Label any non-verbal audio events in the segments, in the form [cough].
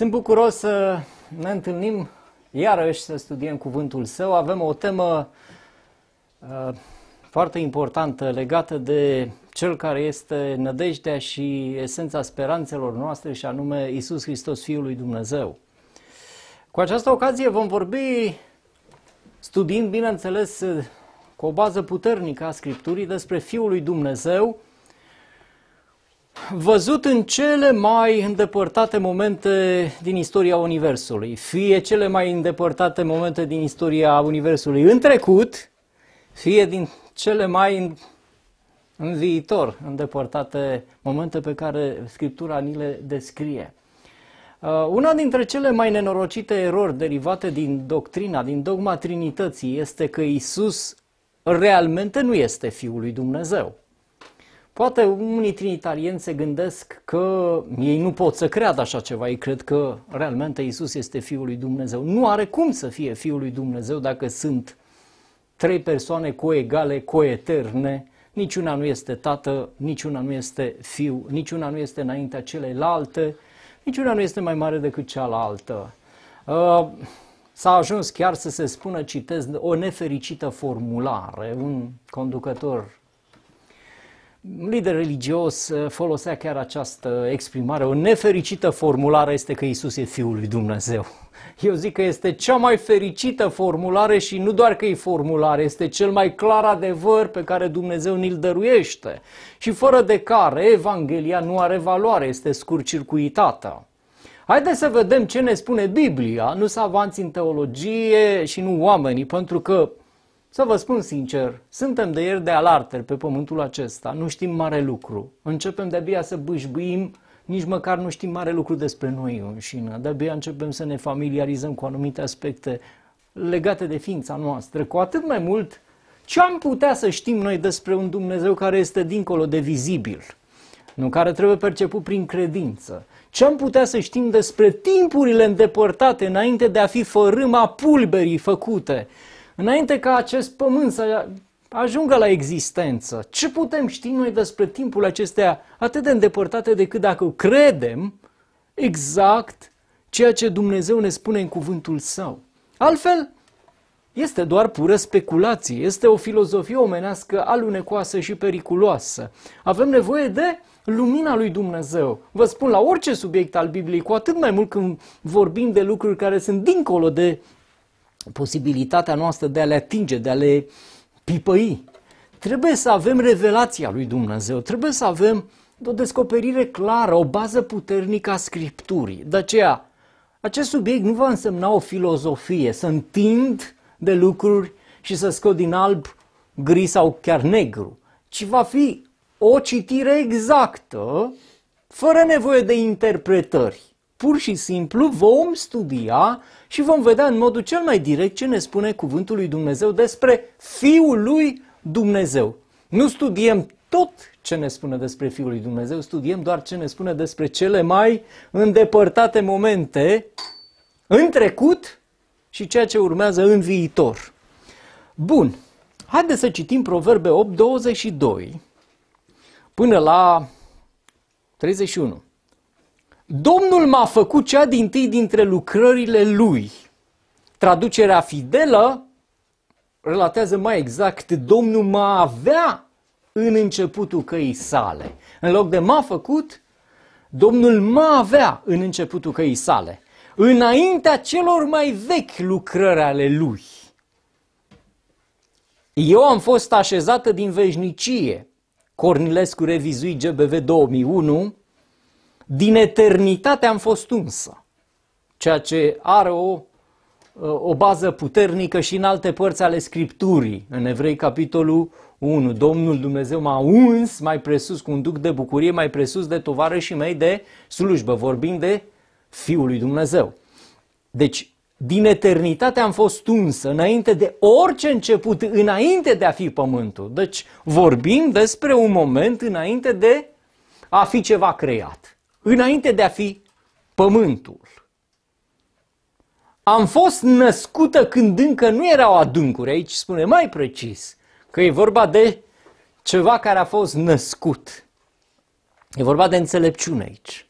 Sunt bucuros să ne întâlnim iarăși să studiem cuvântul său. Avem o temă uh, foarte importantă legată de cel care este nădejdea și esența speranțelor noastre și anume Isus Hristos, Fiul lui Dumnezeu. Cu această ocazie vom vorbi, studiind bineînțeles cu o bază puternică a Scripturii, despre Fiul lui Dumnezeu, Văzut în cele mai îndepărtate momente din istoria Universului, fie cele mai îndepărtate momente din istoria Universului în trecut, fie din cele mai în viitor îndepărtate momente pe care Scriptura ni le descrie. Uh, una dintre cele mai nenorocite erori derivate din doctrina, din dogma Trinității, este că Isus realmente nu este Fiul lui Dumnezeu. Poate unii trinitarieni se gândesc că ei nu pot să creadă așa ceva, ei cred că realmente Isus este Fiul lui Dumnezeu. Nu are cum să fie Fiul lui Dumnezeu dacă sunt trei persoane coegale, coeterne, niciuna nu este tată, niciuna nu este fiu, niciuna nu este înaintea celelalte, niciuna nu este mai mare decât cealaltă. Uh, s-a ajuns chiar să se spună, citez, o nefericită formulare. Un conducător un lider religios uh, folosea chiar această exprimare. O nefericită formulare este că Isus e Fiul lui Dumnezeu. [laughs] Eu zic că este cea mai fericită formulare și nu doar că e formulare, este cel mai clar adevăr pe care Dumnezeu ni-l dăruiește și fără de care Evanghelia nu are valoare, este scurcircuitată. Haideți să vedem ce ne spune Biblia, nu avanți în teologie și nu oamenii, pentru că să vă spun sincer, suntem de ieri de alarter pe pământul acesta, nu știm mare lucru. Începem de-abia să bâșbâim, nici măcar nu știm mare lucru despre noi înșine. De-abia începem să ne familiarizăm cu anumite aspecte legate de ființa noastră, cu atât mai mult ce am putea să știm noi despre un Dumnezeu care este dincolo de vizibil, nu care trebuie perceput prin credință. Ce am putea să știm despre timpurile îndepărtate înainte de a fi fărâma pulberii făcute, Înainte ca acest pământ să ajungă la existență, ce putem ști noi despre timpul acestea atât de îndepărtate decât dacă credem exact ceea ce Dumnezeu ne spune în cuvântul său? Altfel, este doar pură speculație, este o filozofie omenească alunecoasă și periculoasă. Avem nevoie de lumina lui Dumnezeu. Vă spun la orice subiect al Bibliei, cu atât mai mult când vorbim de lucruri care sunt dincolo de posibilitatea noastră de a le atinge, de a le pipăi. Trebuie să avem revelația lui Dumnezeu, trebuie să avem o descoperire clară, o bază puternică a Scripturii. De aceea, acest subiect nu va însemna o filozofie, să întind de lucruri și să scot din alb, gri sau chiar negru, ci va fi o citire exactă, fără nevoie de interpretări pur și simplu vom studia și vom vedea în modul cel mai direct ce ne spune cuvântul lui Dumnezeu despre Fiul lui Dumnezeu. Nu studiem tot ce ne spune despre Fiul lui Dumnezeu, studiem doar ce ne spune despre cele mai îndepărtate momente în trecut și ceea ce urmează în viitor. Bun, haideți să citim Proverbe 8, 22 până la 31. Domnul m-a făcut cea din tâi dintre lucrările lui. Traducerea fidelă relatează mai exact, Domnul m-a avea în începutul căii sale. În loc de m-a făcut, Domnul m-a avea în începutul căii sale, înaintea celor mai vechi lucrări ale lui. Eu am fost așezată din veșnicie. Cornilescu revizui GBV 2001, din eternitate am fost unsă, ceea ce are o, o bază puternică și în alte părți ale Scripturii, în Evrei capitolul 1. Domnul Dumnezeu m-a uns mai presus cu un duc de bucurie, mai presus de tovară și mei de slujbă, vorbind de Fiul lui Dumnezeu. Deci, din eternitate am fost unsă, înainte de orice început, înainte de a fi pământul. Deci vorbim despre un moment înainte de a fi ceva creat înainte de a fi pământul. Am fost născută când încă nu erau adâncuri, aici spune mai precis că e vorba de ceva care a fost născut. E vorba de înțelepciune aici.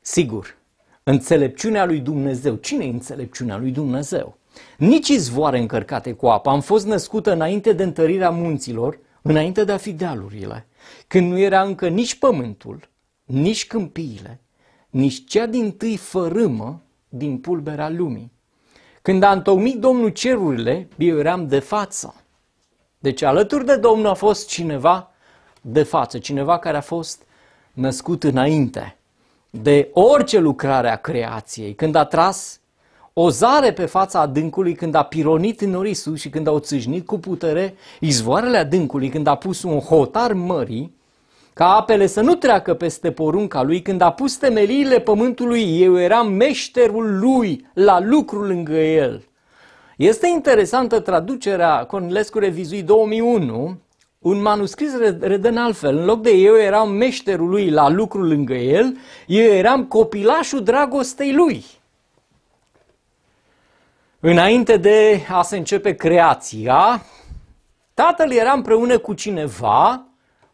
Sigur, înțelepciunea lui Dumnezeu. Cine e înțelepciunea lui Dumnezeu? Nici izvoare încărcate cu apă. Am fost născută înainte de întărirea munților, înainte de a fi dealurile, când nu era încă nici pământul, nici câmpiile, nici cea din tâi fărâmă din pulberea lumii. Când a întocmit Domnul cerurile, eu eram de față. Deci alături de Domnul a fost cineva de față, cineva care a fost născut înainte de orice lucrare a creației, când a tras o zare pe fața adâncului, când a pironit în orisul și când a oțâșnit cu putere izvoarele adâncului, când a pus un hotar mării, ca apele să nu treacă peste porunca lui, când a pus temeliile pământului, eu eram meșterul lui la lucru lângă el. Este interesantă traducerea Cornilescu Revizui 2001, un manuscris redă în altfel. În loc de eu eram meșterul lui la lucru lângă el, eu eram copilașul dragostei lui. Înainte de a se începe creația, tatăl era împreună cu cineva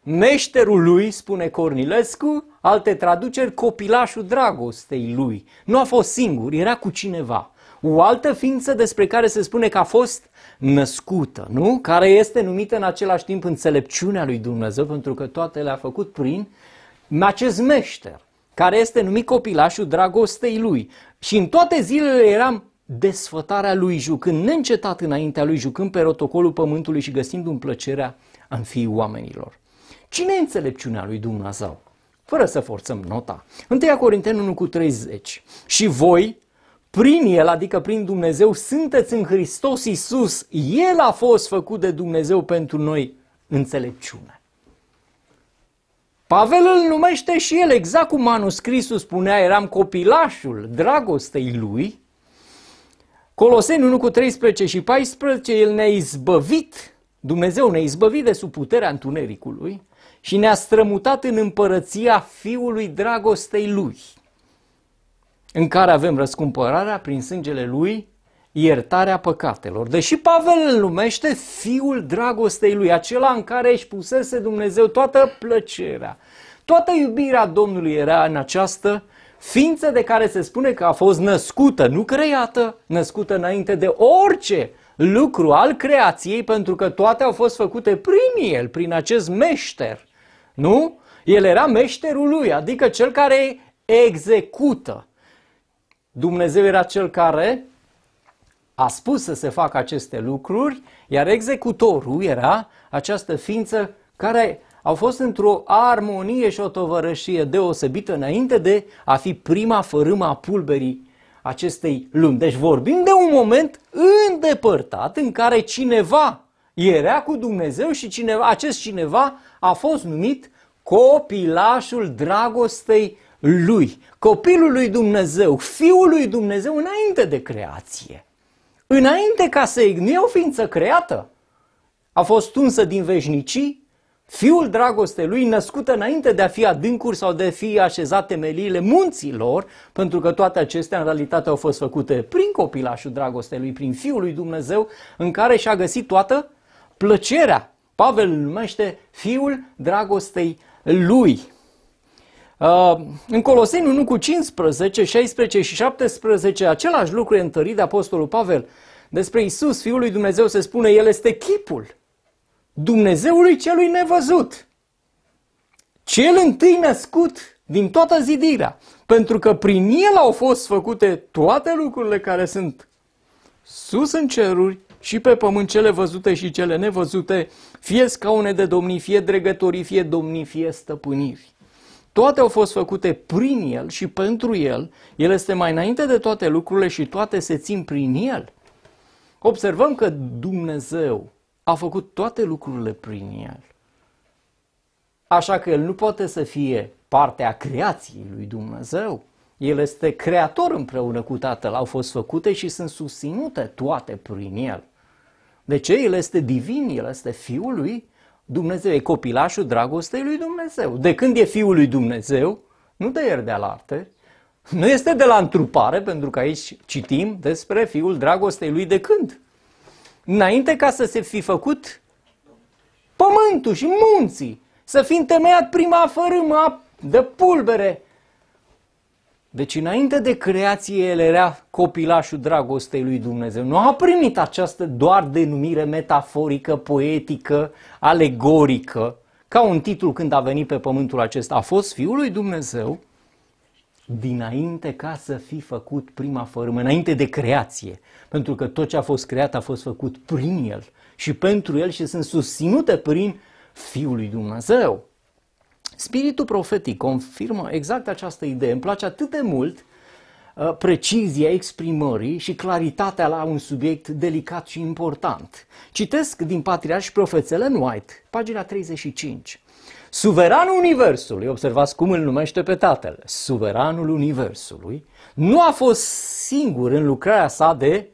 meșterul lui, spune Cornilescu, alte traduceri, copilașul dragostei lui. Nu a fost singur, era cu cineva. O altă ființă despre care se spune că a fost născută, nu? Care este numită în același timp înțelepciunea lui Dumnezeu, pentru că toate le-a făcut prin acest meșter, care este numit copilașul dragostei lui. Și în toate zilele eram desfătarea lui, jucând neîncetat înaintea lui, jucând pe rotocolul pământului și găsindu-mi plăcerea în fii oamenilor. Cine e înțelepciunea lui Dumnezeu? Fără să forțăm nota. 1 Corinteni 1 cu 30. Și voi, prin El, adică prin Dumnezeu, sunteți în Hristos Iisus. El a fost făcut de Dumnezeu pentru noi înțelepciune. Pavel îl numește și el exact cum manuscrisul spunea, eram copilașul dragostei lui. Coloseni 1 cu 13 și 14, el ne-a izbăvit, Dumnezeu ne-a izbăvit de sub puterea întunericului și ne-a strămutat în împărăția Fiului Dragostei Lui, în care avem răscumpărarea prin sângele Lui, iertarea păcatelor. Deși Pavel îl numește Fiul Dragostei Lui, acela în care își pusese Dumnezeu toată plăcerea, toată iubirea Domnului era în această ființă de care se spune că a fost născută, nu creată, născută înainte de orice lucru al creației, pentru că toate au fost făcute prin el, prin acest meșter. Nu? El era meșterul lui, adică cel care execută. Dumnezeu era cel care a spus să se facă aceste lucruri, iar executorul era această ființă care au fost într-o armonie și o tovărășie deosebită înainte de a fi prima fărâmă a pulberii acestei lumi. Deci vorbim de un moment îndepărtat în care cineva era cu Dumnezeu și cineva, acest cineva a fost numit copilașul dragostei lui, copilul lui Dumnezeu, fiul lui Dumnezeu înainte de creație. Înainte ca să nu e o ființă creată, a fost unsă din veșnicii, fiul dragostei lui, născută înainte de a fi adâncuri sau de a fi așezate temeliile munților, pentru că toate acestea în realitate au fost făcute prin copilașul dragostei lui, prin fiul lui Dumnezeu, în care și-a găsit toată plăcerea. Pavel îl numește fiul dragostei lui. Uh, în Coloseni 1 cu 15, 16 și 17, același lucru e întărit de Apostolul Pavel. Despre Isus, Fiul lui Dumnezeu, se spune, El este chipul Dumnezeului celui nevăzut, cel întâi născut din toată zidirea, pentru că prin El au fost făcute toate lucrurile care sunt sus în ceruri și pe pământ cele văzute și cele nevăzute, fie scaune de domnii, fie dregătorii, fie domnii, fie stăpâniri. Toate au fost făcute prin El și pentru El. El este mai înainte de toate lucrurile și toate se țin prin El. Observăm că Dumnezeu a făcut toate lucrurile prin El. Așa că El nu poate să fie partea creației lui Dumnezeu. El este creator împreună cu Tatăl, au fost făcute și sunt susținute toate prin El. De ce? El este divin, el este Fiul lui Dumnezeu, e copilașul dragostei lui Dumnezeu. De când e Fiul lui Dumnezeu, nu de ieri de alarte, nu este de la întrupare, pentru că aici citim despre Fiul dragostei lui de când? Înainte ca să se fi făcut pământul și munții, să fi întemeiat prima fărâmă de pulbere deci înainte de creație el era copilașul dragostei lui Dumnezeu. Nu a primit această doar denumire metaforică, poetică, alegorică, ca un titlu când a venit pe pământul acesta. A fost Fiul lui Dumnezeu dinainte ca să fi făcut prima formă, înainte de creație. Pentru că tot ce a fost creat a fost făcut prin el și pentru el și sunt susținute prin Fiul lui Dumnezeu. Spiritul profetic confirmă exact această idee. Îmi place atât de mult uh, precizia exprimării și claritatea la un subiect delicat și important. Citesc din Patriarh și Profețele în White, pagina 35. Suveranul Universului, observați cum îl numește pe tatăl, suveranul Universului, nu a fost singur în lucrarea sa de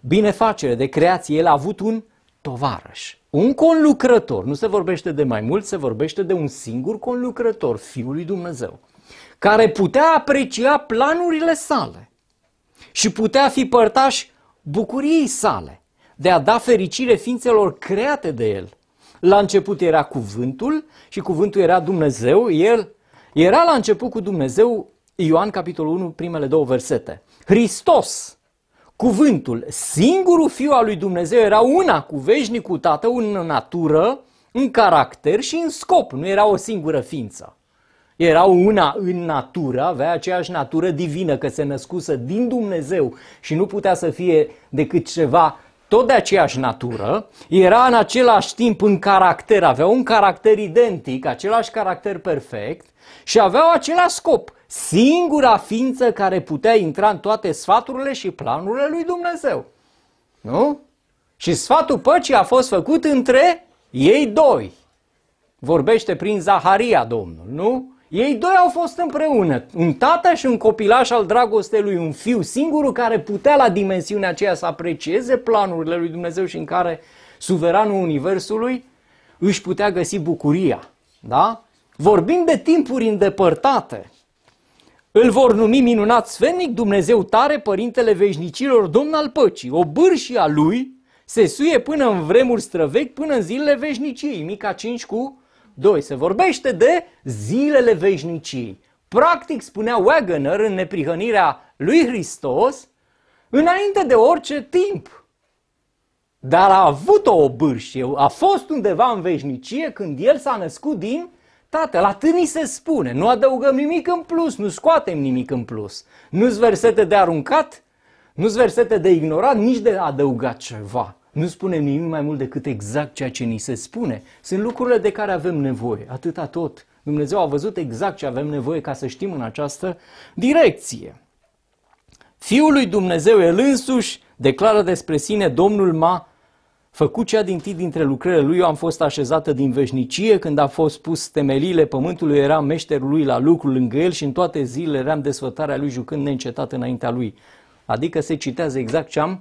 binefacere, de creație, el a avut un tovarăș un conlucrător, nu se vorbește de mai mult, se vorbește de un singur conlucrător, Fiul lui Dumnezeu, care putea aprecia planurile sale și putea fi părtaș bucuriei sale de a da fericire ființelor create de el. La început era cuvântul și cuvântul era Dumnezeu, el era la început cu Dumnezeu, Ioan capitolul 1, primele două versete. Hristos Cuvântul, singurul fiu al lui Dumnezeu, era una cu veșnicul Tatăl în natură, în caracter și în scop. Nu era o singură ființă. Era una în natură, avea aceeași natură divină, că se născuse din Dumnezeu și nu putea să fie decât ceva tot de aceeași natură, era în același timp în caracter, avea un caracter identic, același caracter perfect și aveau același scop. Singura ființă care putea intra în toate sfaturile și planurile lui Dumnezeu. Nu? Și sfatul păcii a fost făcut între ei doi. Vorbește prin Zaharia Domnul, nu? Ei doi au fost împreună, un tată și un copilaș al dragostei lui, un fiu, singurul care putea la dimensiunea aceea să aprecieze planurile lui Dumnezeu și în care suveranul Universului își putea găsi bucuria. Da? Vorbim de timpuri îndepărtate. Îl vor numi minunat sfenic Dumnezeu tare, Părintele Veșnicilor, Domn al Păcii. O bârșia lui se suie până în vremuri străvechi, până în zilele veșniciei. Mica 5 cu 2. Se vorbește de zilele veșniciei. Practic, spunea Wagner în neprihănirea lui Hristos, înainte de orice timp. Dar a avut o obârșie, a fost undeva în veșnicie când el s-a născut din La tânii se spune, nu adăugăm nimic în plus, nu scoatem nimic în plus. Nu-s versete de aruncat, nu-s versete de ignorat, nici de adăugat ceva. Nu spunem nimic mai mult decât exact ceea ce ni se spune. Sunt lucrurile de care avem nevoie, atâta tot. Dumnezeu a văzut exact ce avem nevoie ca să știm în această direcție. Fiul lui Dumnezeu, el însuși, declară despre sine, Domnul m-a făcut cea din tii dintre lucrările lui, eu am fost așezată din veșnicie, când a fost pus temelile pământului, eram meșterul lui la lucru lângă el și în toate zilele eram desfătarea lui jucând neîncetat înaintea lui. Adică se citează exact ce am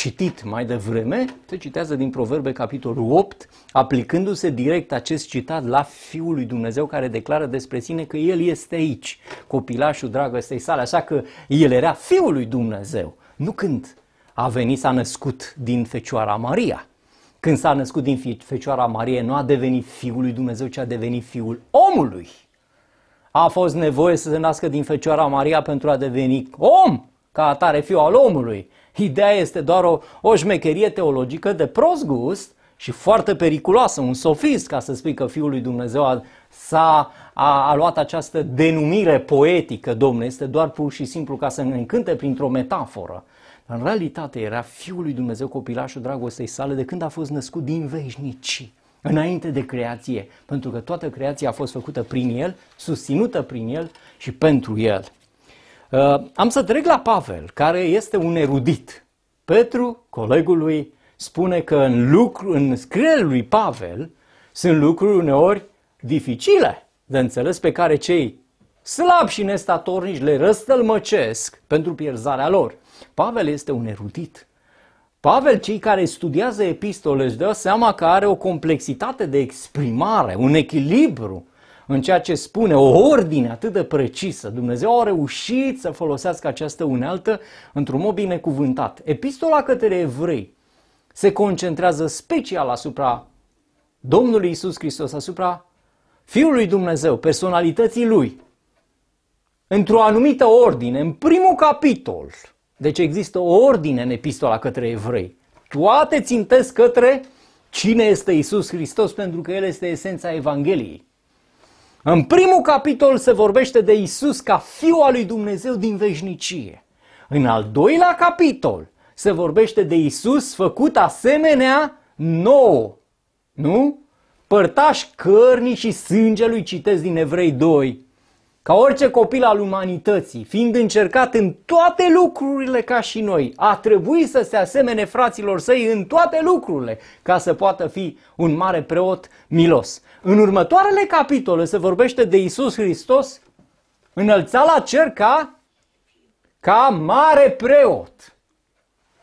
citit mai devreme, se citează din Proverbe capitolul 8, aplicându-se direct acest citat la Fiul lui Dumnezeu care declară despre sine că El este aici, copilașul dragostei sale, așa că El era Fiul lui Dumnezeu, nu când a venit, s-a născut din Fecioara Maria. Când s-a născut din Fecioara Maria, nu a devenit Fiul lui Dumnezeu, ci a devenit Fiul omului. A fost nevoie să se nască din Fecioara Maria pentru a deveni om, ca atare fiul al omului. Ideea este doar o, o șmecherie teologică de prost gust și foarte periculoasă, un sofist, ca să spui că Fiul lui Dumnezeu a, s-a, a, a luat această denumire poetică, domne, este doar pur și simplu ca să ne încânte printr-o metaforă. Dar în realitate era Fiul lui Dumnezeu, copilașul dragostei sale, de când a fost născut din veșnicii, înainte de creație, pentru că toată creația a fost făcută prin El, susținută prin El și pentru El. Uh, am să trec la Pavel, care este un erudit. Petru, colegului spune că în, lucru, în scrierile lui Pavel sunt lucruri uneori dificile de înțeles pe care cei slabi și nestatornici le răstălmăcesc pentru pierzarea lor. Pavel este un erudit. Pavel, cei care studiază epistole, își dă seama că are o complexitate de exprimare, un echilibru în ceea ce spune, o ordine atât de precisă. Dumnezeu a reușit să folosească această unealtă într-un mod binecuvântat. Epistola către evrei se concentrează special asupra Domnului Isus Hristos, asupra Fiului Dumnezeu, personalității Lui, într-o anumită ordine, în primul capitol. Deci există o ordine în epistola către evrei. Toate țintesc către cine este Isus Hristos, pentru că El este esența Evangheliei. În primul capitol se vorbește de Isus ca Fiul al lui Dumnezeu din veșnicie. În al doilea capitol se vorbește de Isus făcut asemenea nou, Nu? Părtași cărnii și sângelui, citesc din Evrei 2. Ca orice copil al umanității, fiind încercat în toate lucrurile ca și noi, a trebuit să se asemene fraților săi în toate lucrurile, ca să poată fi un mare preot milos. În următoarele capitole se vorbește de Isus Hristos înălțat la cer ca, ca mare preot.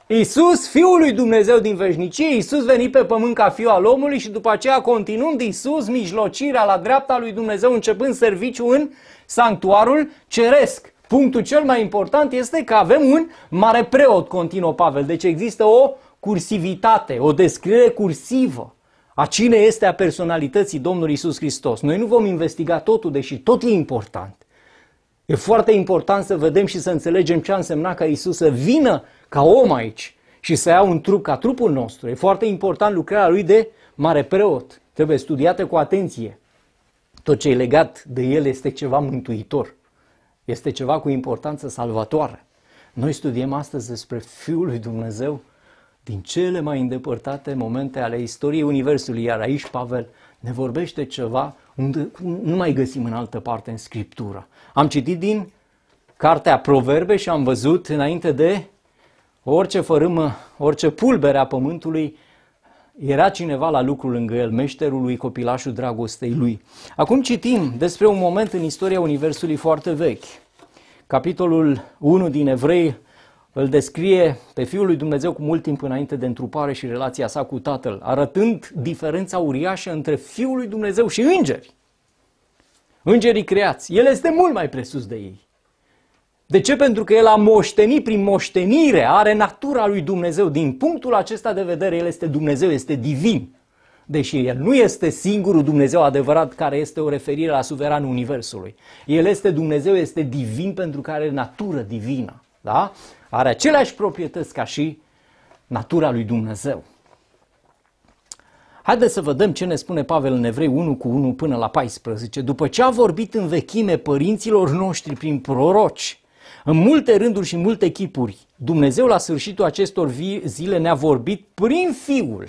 Isus, Fiul lui Dumnezeu din veșnicie, Isus venit pe pământ ca fiu al omului și după aceea continuând Isus mijlocirea la dreapta lui Dumnezeu începând serviciu în sanctuarul ceresc. Punctul cel mai important este că avem un mare preot, continuă Pavel. Deci există o cursivitate, o descriere cursivă a cine este a personalității Domnului Isus Hristos. Noi nu vom investiga totul, deși tot e important. E foarte important să vedem și să înțelegem ce a însemnat ca Isus să vină ca om aici și să ia un trup ca trupul nostru. E foarte important lucrarea lui de mare preot. Trebuie studiată cu atenție. Tot ce e legat de el este ceva mântuitor. Este ceva cu importanță salvatoare. Noi studiem astăzi despre Fiul lui Dumnezeu din cele mai îndepărtate momente ale istoriei Universului, iar aici Pavel ne vorbește ceva unde nu mai găsim în altă parte în Scriptură. Am citit din cartea Proverbe și am văzut înainte de orice fărâmă, orice pulbere a pământului era cineva la lucru lângă el, meșterul lui, copilașul dragostei lui. Acum citim despre un moment în istoria Universului foarte vechi. Capitolul 1 din Evrei îl descrie pe Fiul lui Dumnezeu cu mult timp înainte de întrupare și relația sa cu Tatăl, arătând diferența uriașă între Fiul lui Dumnezeu și îngeri. Îngerii creați, El este mult mai presus de ei. De ce? Pentru că el a moștenit prin moștenire, are natura lui Dumnezeu. Din punctul acesta de vedere, el este Dumnezeu, este divin. Deși el nu este singurul Dumnezeu adevărat care este o referire la suveranul Universului. El este Dumnezeu, este divin pentru că are natură divină. Da? Are aceleași proprietăți ca și natura lui Dumnezeu. Haideți să vedem ce ne spune Pavel în Evrei 1 cu 1 până la 14. După ce a vorbit în vechime părinților noștri prin proroci, în multe rânduri și multe chipuri, Dumnezeu la sfârșitul acestor zile ne-a vorbit prin Fiul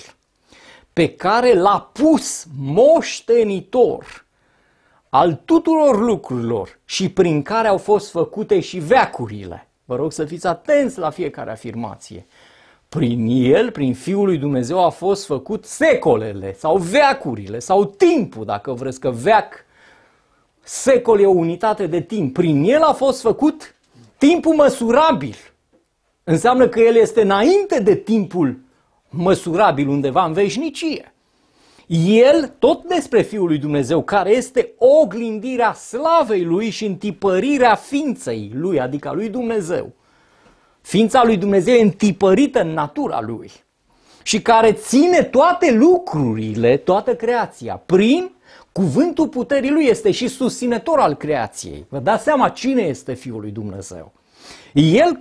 pe care l-a pus moștenitor al tuturor lucrurilor și prin care au fost făcute și veacurile. Vă rog să fiți atenți la fiecare afirmație. Prin el, prin Fiul lui Dumnezeu, a fost făcut secolele sau veacurile sau timpul, dacă vreți că veac, secol e o unitate de timp. Prin el a fost făcut Timpul măsurabil înseamnă că el este înainte de timpul măsurabil undeva în veșnicie. El, tot despre Fiul lui Dumnezeu, care este oglindirea slavei lui și întipărirea ființei lui, adică a lui Dumnezeu. Ființa lui Dumnezeu e întipărită în natura lui și care ține toate lucrurile, toată creația, prin Cuvântul puterii lui este și susținător al creației. Vă dați seama cine este Fiul lui Dumnezeu. El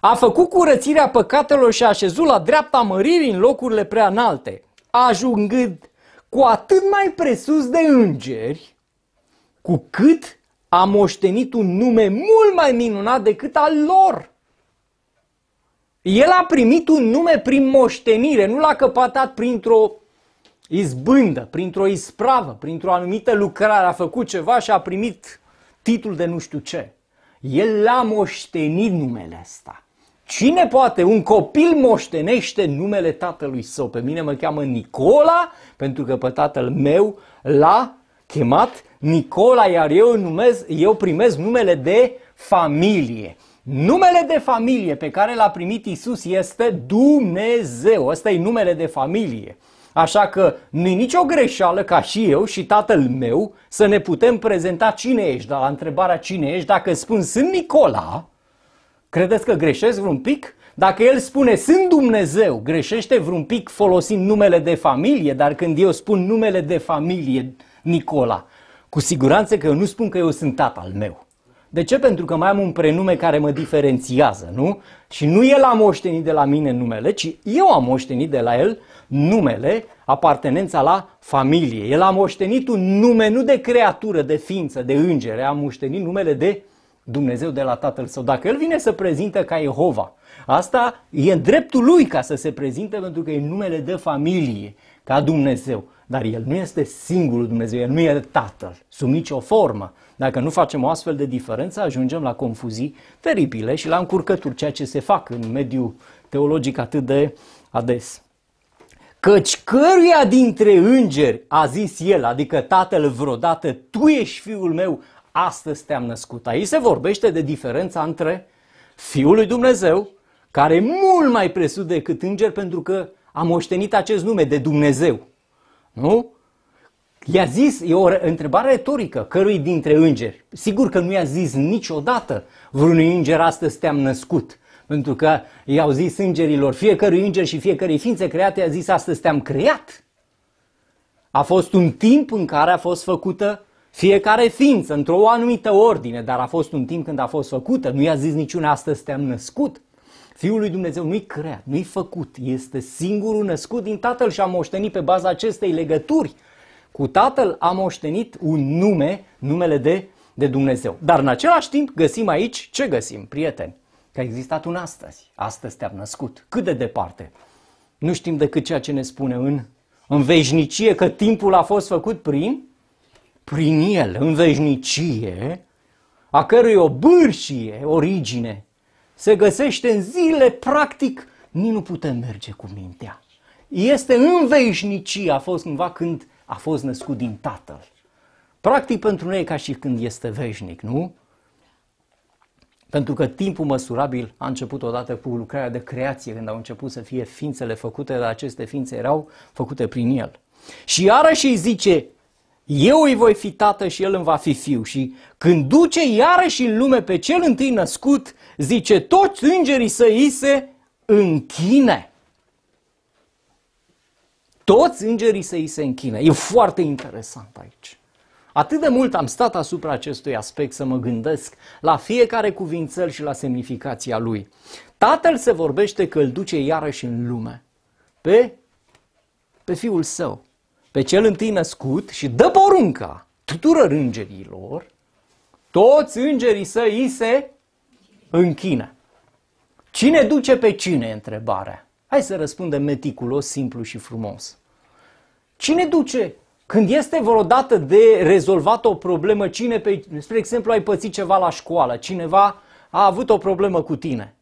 a făcut curățirea păcatelor și a așezut la dreapta măririi în locurile prea înalte, ajungând cu atât mai presus de îngeri, cu cât a moștenit un nume mult mai minunat decât al lor. El a primit un nume prin moștenire, nu l-a căpatat printr-o izbândă, printr-o ispravă, printr-o anumită lucrare, a făcut ceva și a primit titlul de nu știu ce. El l-a moștenit numele ăsta. Cine poate? Un copil moștenește numele tatălui său. Pe mine mă cheamă Nicola, pentru că pe tatăl meu l-a chemat Nicola, iar eu, numez, eu primez numele de familie. Numele de familie pe care l-a primit Isus este Dumnezeu. Ăsta e numele de familie. Așa că nu-i nicio greșeală ca și eu și tatăl meu să ne putem prezenta cine ești, dar la întrebarea cine ești, dacă spun sunt Nicola, credeți că greșesc vreun pic? Dacă el spune sunt Dumnezeu, greșește vreun pic folosind numele de familie, dar când eu spun numele de familie Nicola, cu siguranță că eu nu spun că eu sunt tatăl meu. De ce? Pentru că mai am un prenume care mă diferențiază, nu? Și nu el a moștenit de la mine numele, ci eu am moștenit de la el numele, apartenența la familie. El a moștenit un nume nu de creatură, de ființă, de îngere, a moștenit numele de Dumnezeu de la Tatăl Său. Dacă el vine să prezintă ca Jehova, asta e dreptul lui ca să se prezinte pentru că e numele de familie, ca Dumnezeu. Dar El nu este singurul Dumnezeu, El nu e Tatăl, sub nicio formă. Dacă nu facem o astfel de diferență, ajungem la confuzii teribile și la încurcături, ceea ce se fac în mediul teologic atât de ades. Căci căruia dintre îngeri a zis el, adică tatăl vreodată, tu ești fiul meu, astăzi te-am născut. Aici se vorbește de diferența între fiul lui Dumnezeu, care e mult mai presus decât înger pentru că a moștenit acest nume de Dumnezeu. Nu? I-a zis, e o întrebare retorică, cărui dintre îngeri. Sigur că nu i-a zis niciodată vreunui înger astăzi te-am născut. Pentru că i-au zis îngerilor, fiecărui înger și fiecărei ființe create, i-a zis astăzi te-am creat. A fost un timp în care a fost făcută fiecare ființă, într-o anumită ordine, dar a fost un timp când a fost făcută. Nu i-a zis niciun astăzi te-am născut. Fiul lui Dumnezeu nu-i creat, nu-i făcut, este singurul născut din Tatăl și a moștenit pe baza acestei legături cu Tatăl a moștenit un nume, numele de, de Dumnezeu. Dar în același timp găsim aici ce găsim, prieteni? Că a existat un astăzi. Astăzi te-am născut. Cât de departe? Nu știm decât ceea ce ne spune în, în veșnicie, că timpul a fost făcut prin, prin el, în veșnicie, a cărui o bârșie, origine, se găsește în zile, practic, nici nu putem merge cu mintea. Este în veșnicie, a fost cumva când a fost născut din Tatăl. Practic pentru noi e ca și când este veșnic, nu? Pentru că timpul măsurabil a început odată cu lucrarea de creație, când au început să fie ființele făcute, dar aceste ființe erau făcute prin el. Și iarăși îi zice, eu îi voi fi tată și el îmi va fi fiu. Și când duce iarăși în lume pe cel întâi născut, zice toți îngerii să îi se închine. Toți îngerii să îi se închine. E foarte interesant aici. Atât de mult am stat asupra acestui aspect să mă gândesc la fiecare cuvințel și la semnificația lui. Tatăl se vorbește că îl duce iarăși în lume pe, pe fiul său pe cel întâi născut și dă porunca tuturor îngerilor, toți îngerii să îi se închină. Cine duce pe cine? E întrebarea. Hai să răspundem meticulos, simplu și frumos. Cine duce? Când este vreodată de rezolvat o problemă, cine, pe, spre exemplu, ai pățit ceva la școală, cineva a avut o problemă cu tine.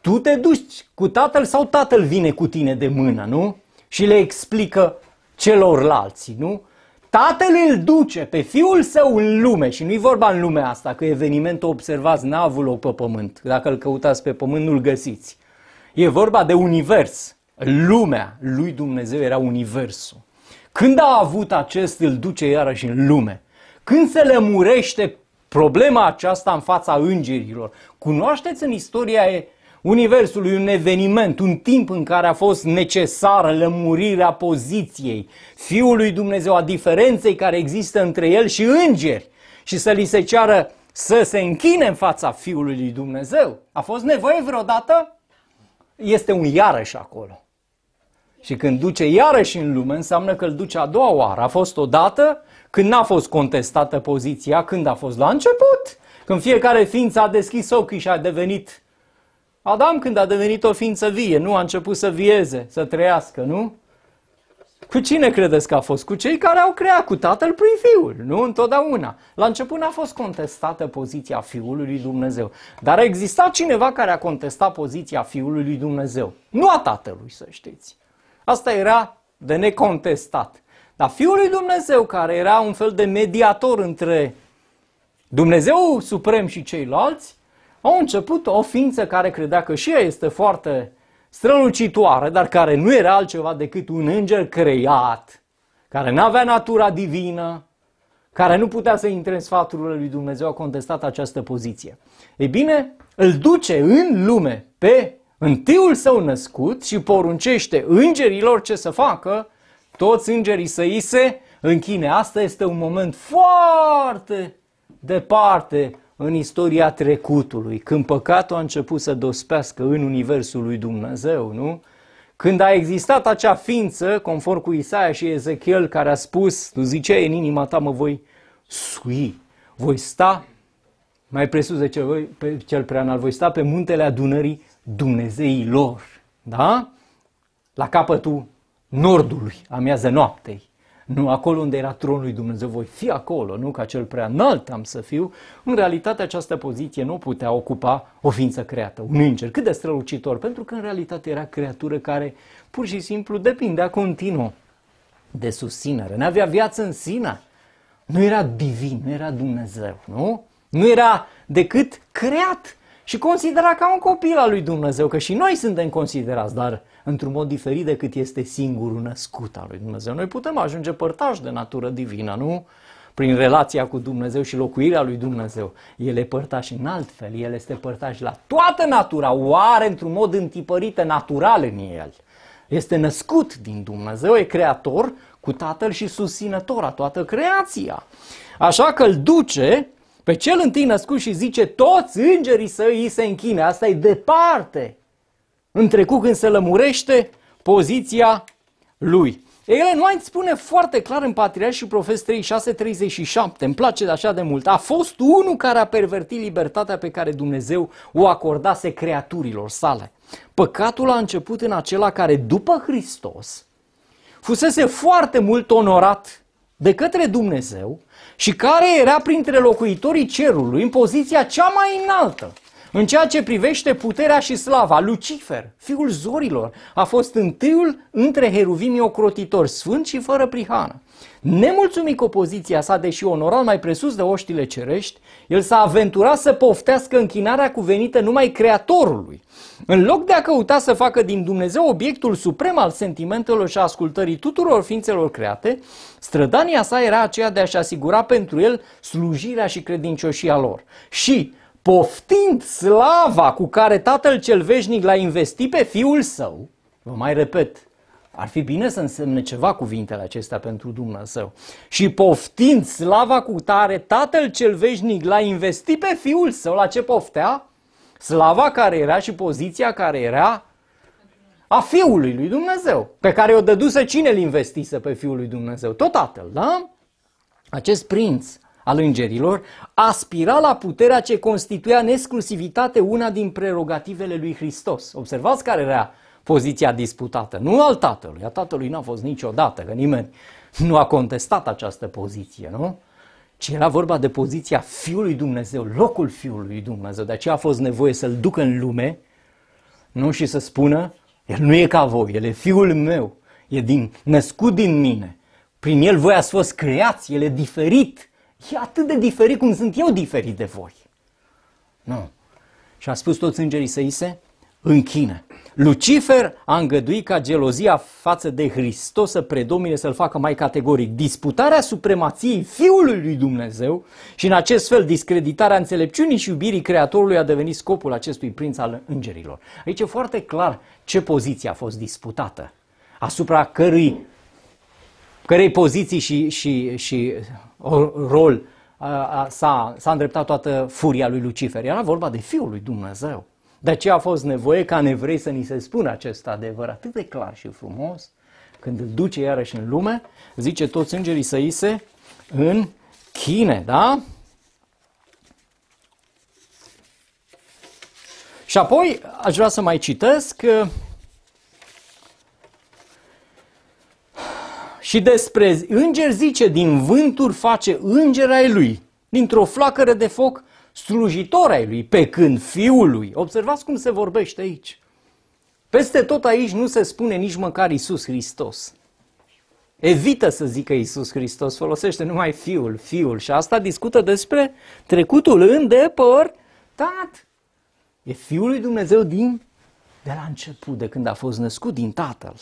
Tu te duci cu tatăl sau tatăl vine cu tine de mână, nu? Și le explică celorlalți, nu? Tatăl îl duce pe fiul său în lume și nu-i vorba în lumea asta, că evenimentul observați n-a avut loc pe pământ. Dacă îl căutați pe pământ, nu-l găsiți. E vorba de univers. Lumea lui Dumnezeu era universul. Când a avut acest, îl duce iarăși în lume. Când se lămurește problema aceasta în fața îngerilor, cunoașteți în istoria Universului un eveniment, un timp în care a fost necesară lămurirea poziției Fiului Dumnezeu, a diferenței care există între el și îngeri și să li se ceară să se închine în fața Fiului lui Dumnezeu. A fost nevoie vreodată? Este un iarăși acolo. Și când duce iarăși în lume, înseamnă că îl duce a doua oară. A fost odată când n-a fost contestată poziția, când a fost la început, când fiecare ființă a deschis ochii și a devenit Adam când a devenit o ființă vie, nu a început să vieze, să trăiască, nu? Cu cine credeți că a fost? Cu cei care au creat, cu tatăl prin fiul, nu? Întotdeauna. La început n-a fost contestată poziția fiului lui Dumnezeu. Dar a existat cineva care a contestat poziția fiului lui Dumnezeu. Nu a tatălui, să știți. Asta era de necontestat. Dar fiul lui Dumnezeu, care era un fel de mediator între Dumnezeu suprem și ceilalți, au început o ființă care credea că și ea este foarte strălucitoare, dar care nu era altceva decât un înger creat, care nu avea natura divină, care nu putea să intre în sfaturile lui Dumnezeu, a contestat această poziție. Ei bine, îl duce în lume pe întiul său născut și poruncește îngerilor ce să facă, toți îngerii să îi se închine. Asta este un moment foarte departe în istoria trecutului, când păcatul a început să dospească în Universul lui Dumnezeu, nu? Când a existat acea ființă, conform cu Isaia și Ezechiel, care a spus, tu ziceai în inima ta mă voi sui, voi sta, mai presus de cel, voi, pe cel preanal, voi sta pe muntele adunării Dumnezeilor, da? La capătul nordului, amiază noaptei. Nu acolo unde era tronul lui Dumnezeu, voi fi acolo, nu ca cel prea înalt am să fiu. În realitate această poziție nu putea ocupa o ființă creată, un înger, cât de strălucitor, pentru că în realitate era creatură care pur și simplu depindea continuu de susținere. Nu avea viață în sine. Nu era divin, nu era Dumnezeu, nu? Nu era decât creat și considera ca un copil al lui Dumnezeu, că și noi suntem considerați, dar într-un mod diferit decât este singurul născut al lui Dumnezeu. Noi putem ajunge părtași de natură divină, nu? Prin relația cu Dumnezeu și locuirea lui Dumnezeu. El e părtaș în alt fel, el este părtaș la toată natura, oare într-un mod întipărită natural în el. Este născut din Dumnezeu, e creator cu Tatăl și susținător a toată creația. Așa că îl duce pe cel întâi născut și zice toți îngerii să îi se închine. Asta e departe în trecut când se lămurește poziția lui. Ellen White spune foarte clar în Patriarh și Profes 36-37, îmi place de așa de mult, a fost unul care a pervertit libertatea pe care Dumnezeu o acordase creaturilor sale. Păcatul a început în acela care, după Hristos, fusese foarte mult onorat de către Dumnezeu și care era printre locuitorii cerului în poziția cea mai înaltă în ceea ce privește puterea și slava, Lucifer, fiul zorilor, a fost întâiul între heruvimii ocrotitori, sfânt și fără prihană. Nemulțumit cu poziția sa, deși onorat mai presus de oștile cerești, el s-a aventurat să poftească închinarea cuvenită numai Creatorului. În loc de a căuta să facă din Dumnezeu obiectul suprem al sentimentelor și ascultării tuturor ființelor create, strădania sa era aceea de a-și asigura pentru el slujirea și credincioșia lor. Și poftind slava cu care Tatăl cel veșnic l-a investit pe Fiul Său, vă mai repet, ar fi bine să însemne ceva cuvintele acestea pentru Dumnezeu. Și poftind slava cu tare, Tatăl cel veșnic l-a investit pe Fiul Său, la ce poftea? Slava care era și poziția care era a Fiului lui Dumnezeu, pe care o dăduse cine îl investise pe Fiul lui Dumnezeu? Tot Tatăl, da? Acest prinț al îngerilor, aspira la puterea ce constituia în exclusivitate una din prerogativele lui Hristos. Observați care era poziția disputată, nu al tatălui. A tatălui n-a fost niciodată, că nimeni nu a contestat această poziție, nu? Ci era vorba de poziția Fiului Dumnezeu, locul Fiului Dumnezeu. De aceea a fost nevoie să-l ducă în lume, nu? Și să spună, el nu e ca voi, el e Fiul meu, e din, născut din mine. Prin el voi ați fost creați, el e diferit E atât de diferit cum sunt eu diferit de voi. Nu. Și a spus toți îngerii să se închine. Lucifer a îngăduit ca gelozia față de Hristos să predomine, să-l facă mai categoric. Disputarea supremației Fiului lui Dumnezeu și în acest fel discreditarea înțelepciunii și iubirii Creatorului a devenit scopul acestui prinț al îngerilor. Aici e foarte clar ce poziție a fost disputată, asupra cărei, cărei poziții și, și, și rol s-a, s-a îndreptat toată furia lui Lucifer. Era vorba de Fiul lui Dumnezeu. De ce a fost nevoie ca ne vrei să ni se spună acest adevăr atât de clar și frumos. Când îl duce iarăși în lume, zice toți îngerii să iese în chine, da? Și apoi aș vrea să mai citesc Și despre înger zice, din vânturi face înger ai lui, dintr-o flacără de foc slujitor ai lui, pe când fiul lui. Observați cum se vorbește aici. Peste tot aici nu se spune nici măcar Isus Hristos. Evită să zică Isus Hristos, folosește numai Fiul, Fiul. Și asta discută despre trecutul îndepărtat. E Fiul lui Dumnezeu din, de la început, de când a fost născut din Tatăl.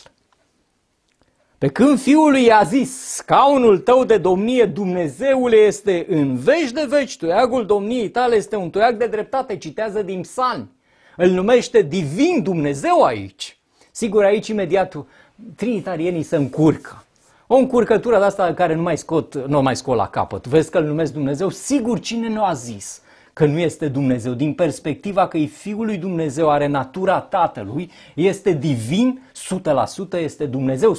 Pe când fiul lui i-a zis, scaunul tău de domnie, Dumnezeule, este în veci de veci, toiagul domniei tale este un toiac de dreptate, citează din psalmi. Îl numește divin Dumnezeu aici. Sigur, aici imediat trinitarienii se încurcă. O încurcătură de asta care nu mai scot, nu mai scot la capăt. Vezi că îl numesc Dumnezeu? Sigur, cine nu a zis? că nu este Dumnezeu, din perspectiva că e Fiul lui Dumnezeu, are natura Tatălui, este divin 100%, este Dumnezeu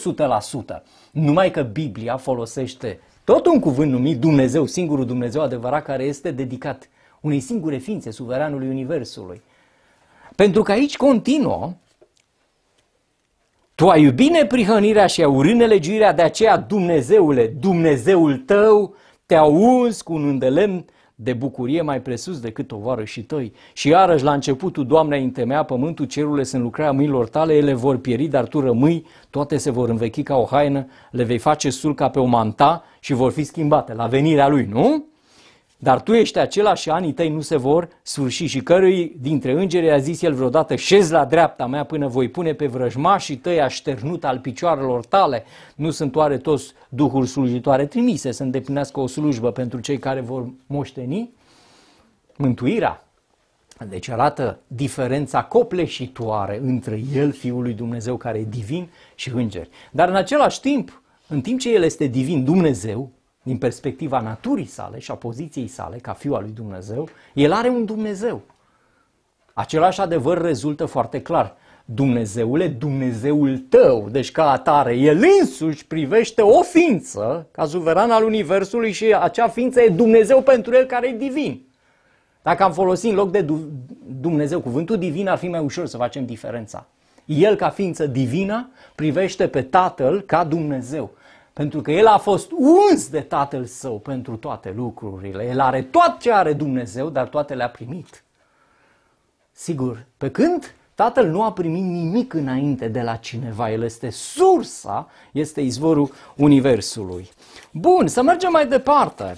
100%. Numai că Biblia folosește tot un cuvânt numit Dumnezeu, singurul Dumnezeu adevărat, care este dedicat unei singure ființe, suveranului Universului. Pentru că aici continuă, tu ai iubit neprihănirea și ai urât nelegiuirea, de aceea Dumnezeule, Dumnezeul tău, te a uns cu un îndelemn de bucurie mai presus decât și tăi. Și iarăși la începutul, Doamne, întemea pământul, cerurile sunt lucrarea mâinilor tale, ele vor pieri, dar tu rămâi, toate se vor învechi ca o haină, le vei face sul ca pe o manta și vor fi schimbate la venirea lui, nu? Dar tu ești acela și anii tăi nu se vor sfârși și cărui dintre îngeri a zis el vreodată șez la dreapta mea până voi pune pe vrăjmașii tăi așternut al picioarelor tale. Nu sunt oare toți duhuri slujitoare trimise să îndeplinească o slujbă pentru cei care vor moșteni? Mântuirea. Deci arată diferența copleșitoare între el, Fiul lui Dumnezeu care e divin și îngeri. Dar în același timp, în timp ce el este divin Dumnezeu, din perspectiva naturii sale și a poziției sale ca fiu al lui Dumnezeu, el are un Dumnezeu. Același adevăr rezultă foarte clar. Dumnezeule, Dumnezeul tău, deci ca atare, el însuși privește o ființă ca suveran al Universului și acea ființă e Dumnezeu pentru el care e divin. Dacă am folosit în loc de Dumnezeu cuvântul divin, ar fi mai ușor să facem diferența. El, ca ființă divină, privește pe Tatăl ca Dumnezeu. Pentru că el a fost uns de tatăl său pentru toate lucrurile. El are tot ce are Dumnezeu, dar toate le-a primit. Sigur, pe când tatăl nu a primit nimic înainte de la cineva. El este sursa, este izvorul universului. Bun, să mergem mai departe.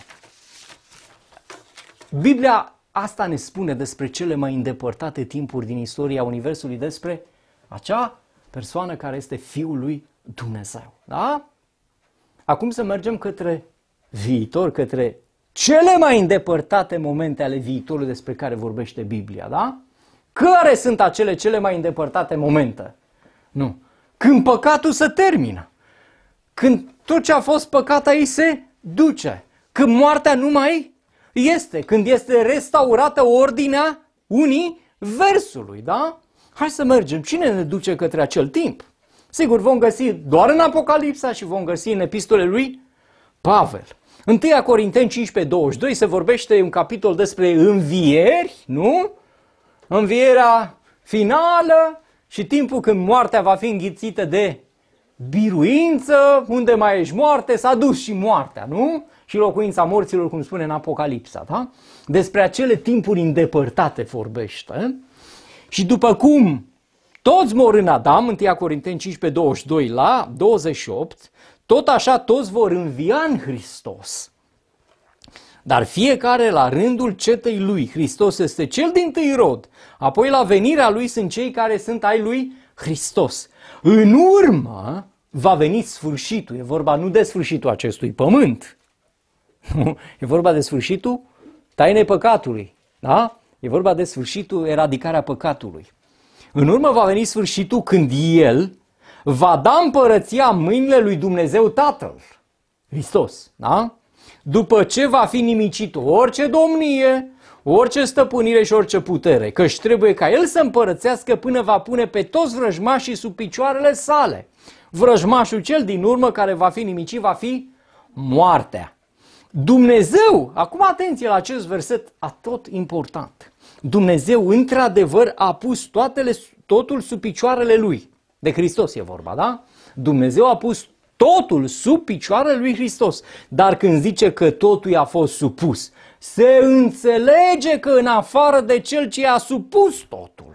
Biblia asta ne spune despre cele mai îndepărtate timpuri din istoria Universului, despre acea persoană care este Fiul lui Dumnezeu. Da? Acum să mergem către viitor, către cele mai îndepărtate momente ale viitorului despre care vorbește Biblia, da? Care sunt acele cele mai îndepărtate momente? Nu. Când păcatul se termină. Când tot ce a fost păcat aici se duce. Când moartea nu mai este. Când este restaurată ordinea unii versului, da? Hai să mergem. Cine ne duce către acel timp? Sigur, vom găsi doar în Apocalipsa și vom găsi în epistole lui Pavel. 1 Corinteni 15, 22 se vorbește un capitol despre învieri, nu? Învierea finală și timpul când moartea va fi înghițită de biruință, unde mai ești moarte, s-a dus și moartea, nu? Și locuința morților, cum spune în Apocalipsa, da? Despre acele timpuri îndepărtate vorbește. Și după cum toți mor în Adam, 1 Corinteni 15, 22 la 28, tot așa toți vor învia în Hristos. Dar fiecare la rândul cetei lui. Hristos este cel din tâi rod. Apoi la venirea lui sunt cei care sunt ai lui Hristos. În urmă va veni sfârșitul. E vorba nu de sfârșitul acestui pământ. [laughs] Nu, e vorba de sfârșitul tainei păcatului. Da? E vorba de sfârșitul eradicarea păcatului. În urmă va veni sfârșitul când el va da împărăția mâinile lui Dumnezeu Tatăl. Hristos, da? După ce va fi nimicit orice domnie, orice stăpânire și orice putere, căci trebuie ca el să împărățească până va pune pe toți vrăjmașii sub picioarele sale. Vrăjmașul cel din urmă care va fi nimicit va fi moartea. Dumnezeu, acum atenție la acest verset atot important. Dumnezeu într-adevăr a pus toatele, totul sub picioarele lui. De Hristos e vorba, da? Dumnezeu a pus totul sub picioarele lui Hristos. Dar când zice că totul i-a fost supus, se înțelege că în afară de cel ce i-a supus totul.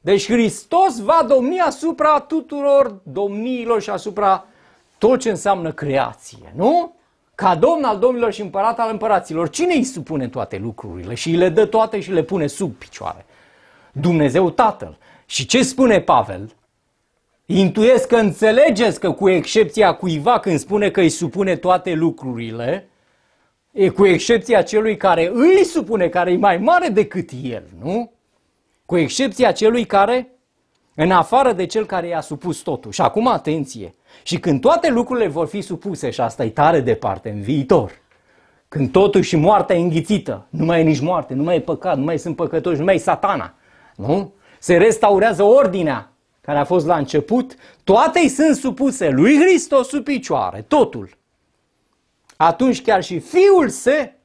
Deci Hristos va domni asupra tuturor domniilor și asupra tot ce înseamnă creație, nu? ca domn al domnilor și împărat al împăraților. Cine îi supune toate lucrurile și îi le dă toate și le pune sub picioare? Dumnezeu Tatăl. Și ce spune Pavel? Intuiesc că înțelegeți că cu excepția cuiva când spune că îi supune toate lucrurile, e cu excepția celui care îi supune, care e mai mare decât el, nu? Cu excepția celui care, în afară de cel care i-a supus totul. Și acum atenție, și când toate lucrurile vor fi supuse, și asta e tare departe, în viitor, când totuși moartea e înghițită, nu mai e nici moarte, nu mai e păcat, nu mai sunt păcătoși, nu mai e satana, nu? Se restaurează ordinea care a fost la început, toate îi sunt supuse lui Hristos sub picioare, totul. Atunci chiar și Fiul se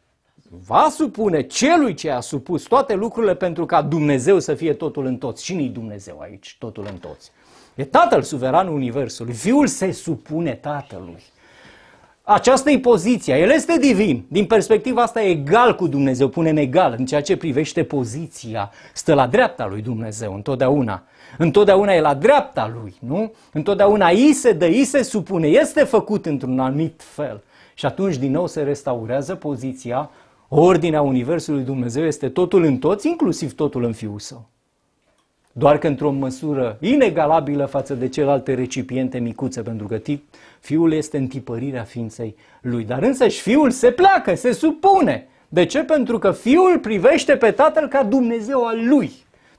va supune celui ce a supus toate lucrurile pentru ca Dumnezeu să fie totul în toți. cine e Dumnezeu aici, totul în toți? E Tatăl suveranul Universului. Fiul se supune Tatălui. Aceasta e poziția. El este divin. Din perspectiva asta e egal cu Dumnezeu. Punem egal în ceea ce privește poziția. Stă la dreapta lui Dumnezeu întotdeauna. Întotdeauna e la dreapta lui, nu? Întotdeauna i se dă, i se supune. Este făcut într-un anumit fel. Și atunci din nou se restaurează poziția Ordinea Universului Dumnezeu este totul în toți, inclusiv totul în Fiul Său. Doar că într-o măsură inegalabilă față de celelalte recipiente micuțe, pentru că Fiul este întipărirea ființei Lui. Dar și Fiul se pleacă, se supune. De ce? Pentru că Fiul privește pe Tatăl ca Dumnezeu al Lui.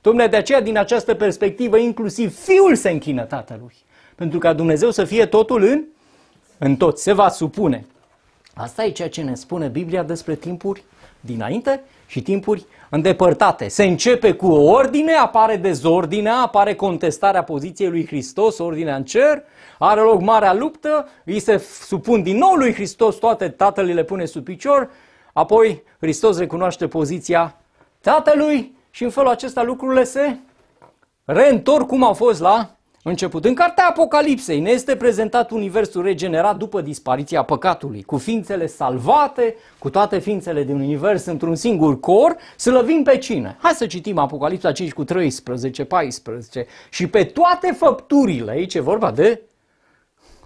Domnule, de aceea, din această perspectivă, inclusiv Fiul se închină Tatălui. Pentru ca Dumnezeu să fie totul în, în tot, se va supune. Asta e ceea ce ne spune Biblia despre timpuri dinainte și timpuri îndepărtate. Se începe cu o ordine, apare dezordinea, apare contestarea poziției lui Hristos, ordinea în cer, are loc marea luptă, îi se supun din nou lui Hristos, toate tatăl le pune sub picior, apoi Hristos recunoaște poziția tatălui și în felul acesta lucrurile se reîntorc cum au fost la Început. În cartea Apocalipsei ne este prezentat universul regenerat după dispariția păcatului, cu ființele salvate, cu toate ființele din univers într-un singur cor, slăvim pe cine? Hai să citim Apocalipsa 5 cu 13, 14 și pe toate făpturile, aici e vorba de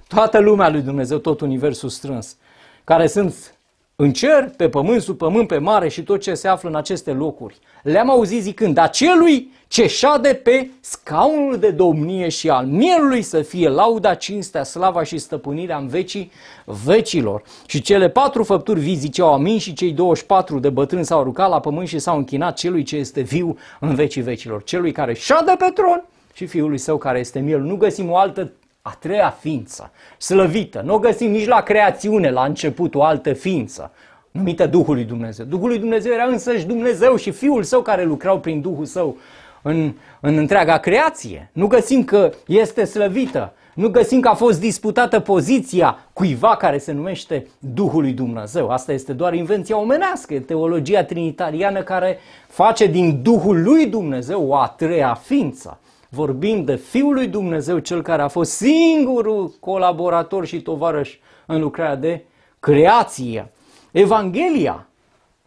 toată lumea lui Dumnezeu, tot universul strâns, care sunt în cer, pe pământ, sub pământ, pe mare și tot ce se află în aceste locuri. Le-am auzit zicând, acelui ce șade pe scaunul de domnie și al mielului să fie lauda, cinstea, slava și stăpânirea în vecii vecilor. Și cele patru făpturi vii ziceau amin și cei 24 de bătrâni s-au rucat la pământ și s-au închinat celui ce este viu în vecii vecilor. Celui care șade pe tron și fiului său care este miel. Nu găsim o altă a treia ființă, slăvită. Nu o găsim nici la creațiune, la început, o altă ființă numită Duhul lui Dumnezeu. Duhul lui Dumnezeu era însăși Dumnezeu și Fiul Său care lucrau prin Duhul Său în, în întreaga creație. Nu găsim că este slăvită, nu găsim că a fost disputată poziția cuiva care se numește Duhul lui Dumnezeu. Asta este doar invenția omenească, e teologia trinitariană care face din Duhul lui Dumnezeu o a treia ființă vorbim de Fiul lui Dumnezeu, cel care a fost singurul colaborator și tovarăș în lucrarea de creație. Evanghelia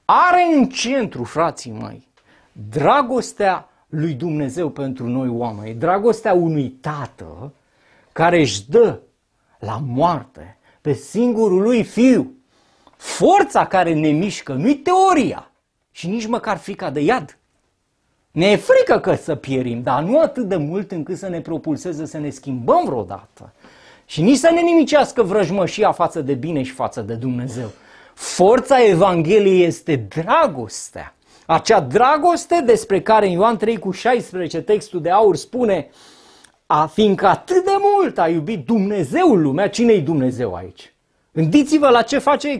are în centru, frații mei, dragostea lui Dumnezeu pentru noi oameni, dragostea unui tată care își dă la moarte pe singurul lui fiu. Forța care ne mișcă, nu-i teoria și nici măcar frica de iad, ne e frică că să pierim, dar nu atât de mult încât să ne propulseze să ne schimbăm vreodată. Și nici să ne nimicească vrăjmășia față de bine și față de Dumnezeu. Forța Evangheliei este dragostea. Acea dragoste despre care în Ioan 3 cu 16 textul de aur spune a fiindcă atât de mult a iubit Dumnezeu lumea, cine-i Dumnezeu aici? Gândiți-vă la ce face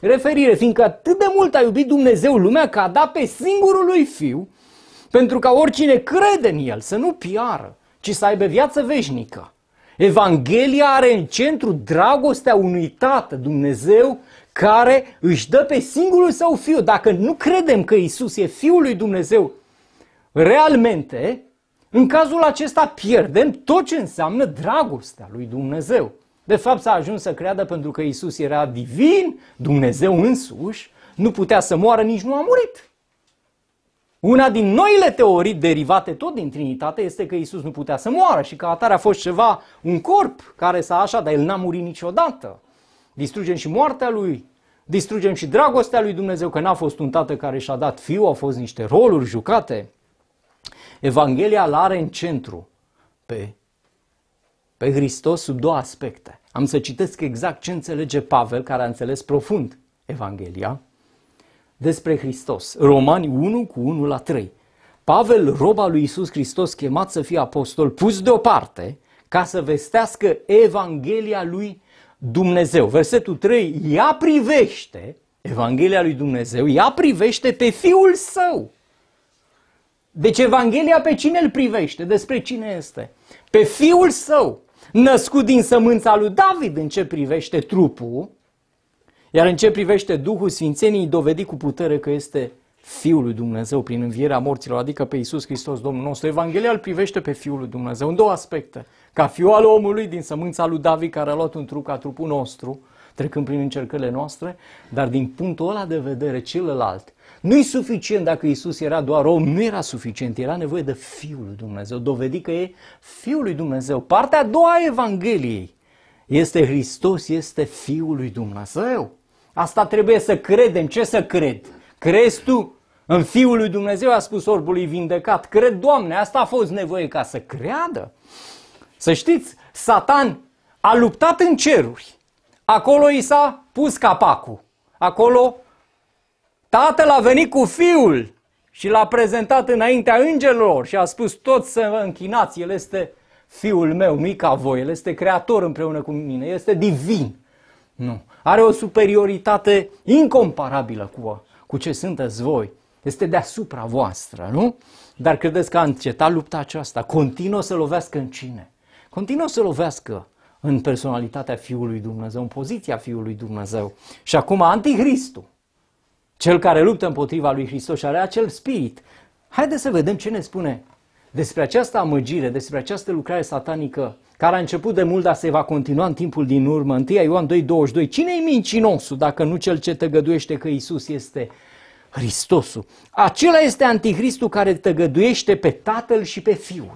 referire, fiindcă atât de mult a iubit Dumnezeu lumea că a dat pe singurul lui Fiu pentru ca oricine crede în el să nu piară, ci să aibă viață veșnică. Evanghelia are în centru dragostea unui tată, Dumnezeu, care își dă pe singurul său fiu. Dacă nu credem că Isus e fiul lui Dumnezeu, realmente, în cazul acesta pierdem tot ce înseamnă dragostea lui Dumnezeu. De fapt, s-a ajuns să creadă pentru că Isus era divin, Dumnezeu însuși, nu putea să moară, nici nu a murit. Una din noile teorii derivate tot din Trinitate este că Isus nu putea să moară și că atare a fost ceva, un corp care s-a așa, dar el n-a murit niciodată. Distrugem și moartea lui, distrugem și dragostea lui Dumnezeu, că n-a fost un tată care și-a dat fiu, au fost niște roluri jucate. Evanghelia l are în centru pe, pe Hristos sub două aspecte. Am să citesc exact ce înțelege Pavel, care a înțeles profund Evanghelia, despre Hristos. Romani 1 cu 1 la 3. Pavel, roba lui Isus Hristos, chemat să fie apostol, pus deoparte ca să vestească Evanghelia lui Dumnezeu. Versetul 3, ea privește, Evanghelia lui Dumnezeu, ea privește pe Fiul Său. Deci Evanghelia pe cine îl privește? Despre cine este? Pe Fiul Său, născut din sămânța lui David în ce privește trupul, iar în ce privește Duhul Sfințenii, dovedi cu putere că este Fiul lui Dumnezeu prin învierea morților, adică pe Iisus Hristos, Domnul nostru. Evanghelia îl privește pe Fiul lui Dumnezeu în două aspecte. Ca fiul al omului din sămânța lui David care a luat un trup ca trupul nostru, trecând prin încercările noastre, dar din punctul ăla de vedere celălalt, nu-i suficient dacă Isus era doar om, nu era suficient, era nevoie de Fiul lui Dumnezeu, dovedi că e Fiul lui Dumnezeu. Partea a doua a Evangheliei este Hristos, este Fiul lui Dumnezeu. Asta trebuie să credem. Ce să cred? Crezi tu? În Fiul lui Dumnezeu a spus orbului vindecat. Cred, Doamne, asta a fost nevoie ca să creadă. Să știți, Satan a luptat în ceruri. Acolo i s-a pus capacul. Acolo tatăl a venit cu fiul și l-a prezentat înaintea îngerilor și a spus toți să vă închinați, el este fiul meu, nu ca voi, el este creator împreună cu mine, este divin. Nu. Are o superioritate incomparabilă cu, cu ce sunteți voi. Este deasupra voastră, nu? Dar credeți că a încetat lupta aceasta? Continuă să lovească în cine? Continuă să lovească în personalitatea Fiului Dumnezeu, în poziția Fiului Dumnezeu. Și acum Antichristul, cel care luptă împotriva lui Hristos și are acel spirit. Haideți să vedem ce ne spune despre această amăgire, despre această lucrare satanică care a început de mult, dar se va continua în timpul din urmă. 1 Ioan 2,22. Cine e mincinosul dacă nu cel ce tăgăduiește că Isus este Hristosul? Acela este antichristul care tăgăduiește pe tatăl și pe fiul.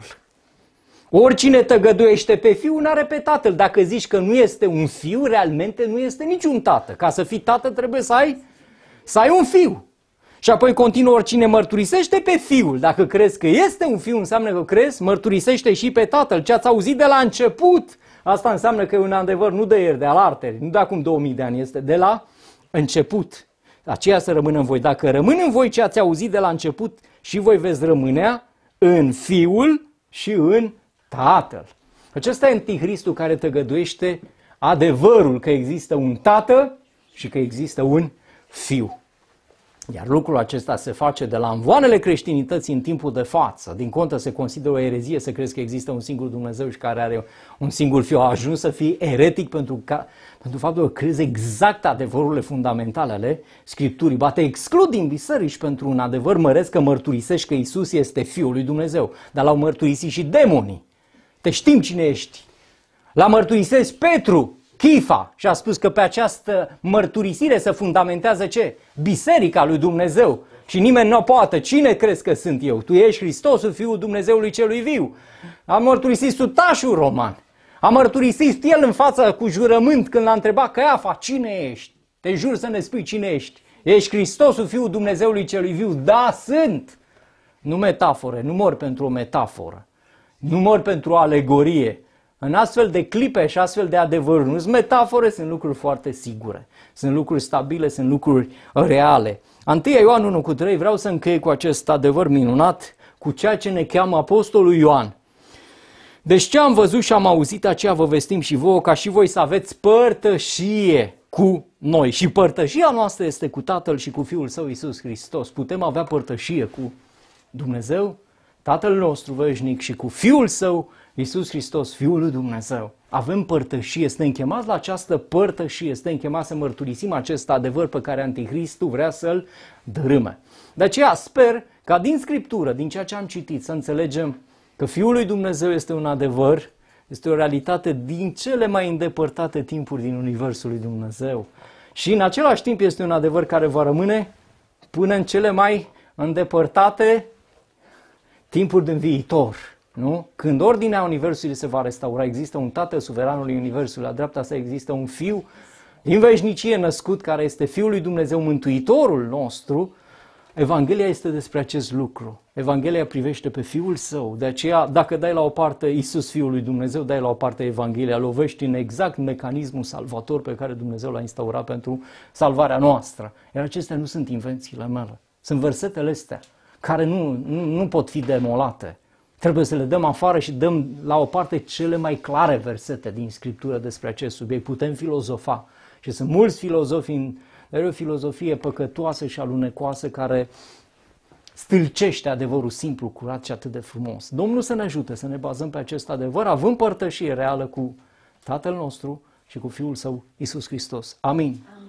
Oricine tăgăduiește pe fiu, nu are pe tatăl. Dacă zici că nu este un fiu, realmente nu este niciun tată. Ca să fii tată trebuie să ai, să ai un fiu. Și apoi continuă oricine mărturisește pe fiul. Dacă crezi că este un fiu, înseamnă că crezi, mărturisește și pe tatăl. Ce ați auzit de la început, asta înseamnă că e un adevăr nu de ieri, de alarte, nu de acum 2000 de ani, este de la început. Aceea să rămână în voi. Dacă rămân în voi ce ați auzit de la început și voi veți rămânea în fiul și în tatăl. Acesta e antihristul care tăgăduiește adevărul că există un tată și că există un fiu. Iar lucrul acesta se face de la învoanele creștinității în timpul de față. Din contă se consideră o erezie să crezi că există un singur Dumnezeu și care are un singur fiu. A ajuns să fie eretic pentru, ca, pentru faptul că crezi exact adevărurile fundamentale ale Scripturii. Ba te exclud din biserici pentru un adevăr măresc că mărturisești că Isus este Fiul lui Dumnezeu. Dar l-au mărturisit și demonii. Te știm cine ești. L-a mărturisești Petru, Chifa și a spus că pe această mărturisire se fundamentează ce? Biserica lui Dumnezeu. Și nimeni nu poate. Cine crezi că sunt eu? Tu ești Hristosul, Fiul Dumnezeului Celui Viu. A mărturisit sutașul roman. A mărturisit el în fața cu jurământ când l-a întrebat Caiafa, cine ești? Te jur să ne spui cine ești. Ești Hristosul, Fiul Dumnezeului Celui Viu. Da, sunt! Nu metafore, nu mor pentru o metaforă. Nu mor pentru o alegorie. În astfel de clipe și astfel de adevăruri, nu sunt metafore, sunt lucruri foarte sigure, sunt lucruri stabile, sunt lucruri reale. 1 Ioan 1 cu 3 vreau să închei cu acest adevăr minunat, cu ceea ce ne cheamă Apostolul Ioan. Deci ce am văzut și am auzit, aceea vă vestim și vouă, ca și voi să aveți părtășie cu noi. Și părtășia noastră este cu Tatăl și cu Fiul Său, Isus Hristos. Putem avea părtășie cu Dumnezeu Tatăl nostru veșnic și cu Fiul Său, Iisus Hristos, Fiul lui Dumnezeu. Avem părtășie, este închemați la această părtășie, este închemați să mărturisim acest adevăr pe care Antichristul vrea să-l dărâme. De aceea sper ca din Scriptură, din ceea ce am citit, să înțelegem că Fiul lui Dumnezeu este un adevăr, este o realitate din cele mai îndepărtate timpuri din Universul lui Dumnezeu. Și în același timp este un adevăr care va rămâne până în cele mai îndepărtate timpuri din viitor, nu? Când ordinea Universului se va restaura, există un tată Suveranului Universului, la dreapta sa există un Fiu din veșnicie născut, care este Fiul lui Dumnezeu, Mântuitorul nostru. Evanghelia este despre acest lucru. Evanghelia privește pe Fiul Său. De aceea, dacă dai la o parte Isus Fiul lui Dumnezeu, dai la o parte Evanghelia, lovești în exact mecanismul salvator pe care Dumnezeu l-a instaurat pentru salvarea noastră. Iar acestea nu sunt invențiile mele, sunt versetele astea care nu, nu, nu pot fi demolate. Trebuie să le dăm afară și dăm la o parte cele mai clare versete din Scriptură despre acest subiect. Putem filozofa și sunt mulți filozofi în dar o filozofie păcătoasă și alunecoasă care stâlcește adevărul simplu, curat și atât de frumos. Domnul să ne ajute să ne bazăm pe acest adevăr, având părtășie reală cu Tatăl nostru și cu Fiul Său, Isus Hristos. Amin. Amin.